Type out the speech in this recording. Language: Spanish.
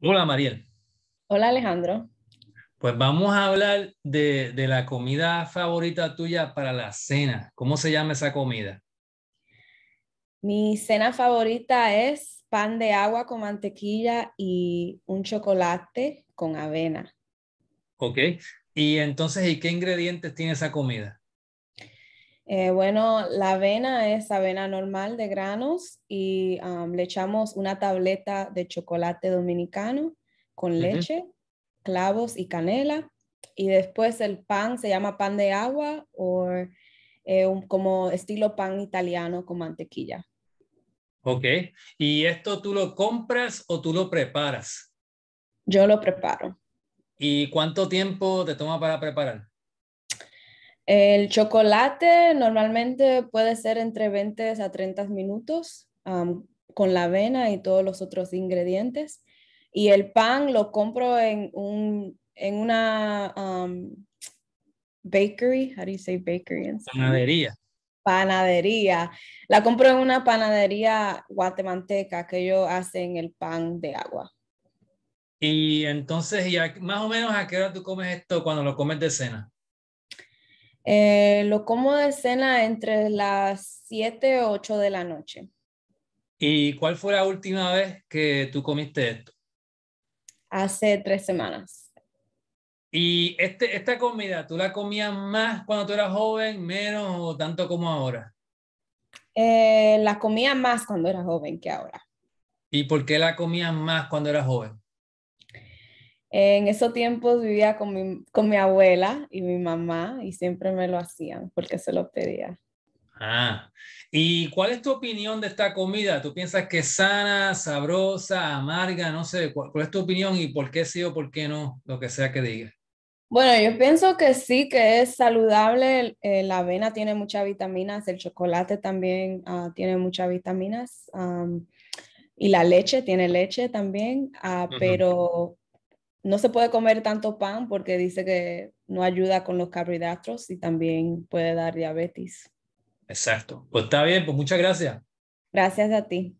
Hola, Mariel. Hola, Alejandro. Pues vamos a hablar de, de, la comida favorita tuya para la cena. ¿Cómo se llama esa comida? Mi cena favorita es pan de agua con mantequilla y un chocolate con avena. Ok. Y entonces, ¿y qué ingredientes tiene esa comida? Eh, bueno, la avena es avena normal de granos y le echamos una tableta de chocolate dominicano con leche, clavos y canela. Y después el pan se llama pan de agua o eh, como estilo pan italiano con mantequilla. Ok, ¿y esto tú lo compras o tú lo preparas? Yo lo preparo. ¿Y cuánto tiempo te toma para preparar? El chocolate normalmente puede ser entre 20 a 30 minutos con la avena y todos los otros ingredientes. Y el pan lo compro en, un, en una bakery, how do you say bakery? Panadería. Panadería. La compro en una panadería guatemalteca que ellos hacen el pan de agua. Y entonces, ya más o menos a qué hora tú comes esto cuando lo comes de cena? Eh, lo como de cena entre las 7 o 8 de la noche. ¿Y cuál fue la última vez que tú comiste esto? Hace tres semanas. ¿Y este, esta comida, tú la comías más cuando tú eras joven, menos o tanto como ahora? Eh, la comía más cuando era joven que ahora. ¿Y por qué la comías más cuando eras joven? En esos tiempos vivía con mi, abuela y mi mamá y siempre me lo hacían porque se lo pedía. Ah, ¿y cuál es tu opinión de esta comida? ¿Tú piensas que es sana, sabrosa, amarga? No sé, ¿cuál, es tu opinión y por qué sí o por qué no? Lo que sea que diga. Bueno, yo pienso que sí, que es saludable. Eh, la avena tiene muchas vitaminas, el chocolate también ah, tiene muchas vitaminas y la leche tiene leche también, ah, pero no se puede comer tanto pan porque dice que no ayuda con los carbohidratos y también puede dar diabetes. Exacto. Pues está bien, pues muchas gracias. Gracias a ti.